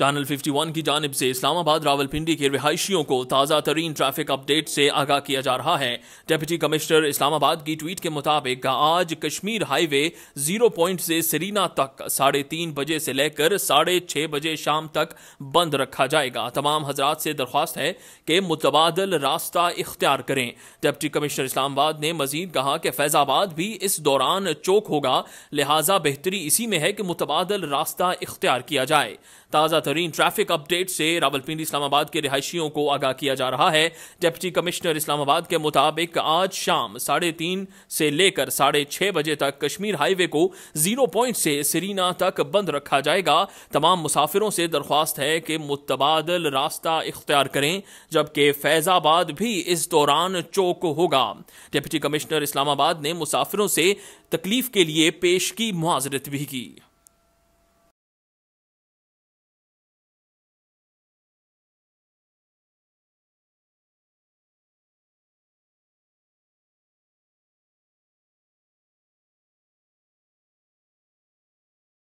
channel 51 की जानब से इस्लामाबाद रावलपिंडी के रिहायशियों को ताज़ा तरीन ट्रैफिक अपडेट से आगाह किया जा रहा है डिप्टी कमिश्नर इस्लामाबाद की ट्वीट के मुताबिक आज कश्मीर हाईवे जीरो पॉइंट से सरीना तक साढ़े तीन बजे से लेकर साढ़े छः बजे शाम तक बंद रखा जाएगा तमाम हजरात से दरख्वास्त है कि मुतबादल रास्ता इख्तियार करें डिप्टी कमिश्नर इस्लामाबाद ने मजीद कहा कि फैज़ाबाद भी इस दौरान चौक होगा लिहाजा बेहतरी इसी में है कि मुतबादल रास्ता इख्तियार किया जाए ताज़ा तरीन ट्रैफिक अपडेट से रावलपिंडी इस्लामाबाद के रिहायशियों को आगाह किया जा रहा है डिप्टी कमिश्नर इस्लामाबाद के मुताबिक आज शाम साढ़े तीन से लेकर साढ़े छः बजे तक कश्मीर हाईवे को जीरो पॉइंट से सरीना तक बंद रखा जाएगा तमाम मुसाफिरों से दरख्वास्त है कि मुतबादल रास्ता इख्तियार करें जबकि फैज़ाबाद भी इस दौरान चौक होगा डिप्टी कमिश्नर इस्लामाबाद ने मुसाफिरों से तकलीफ के लिए पेश की मुआजरत भी की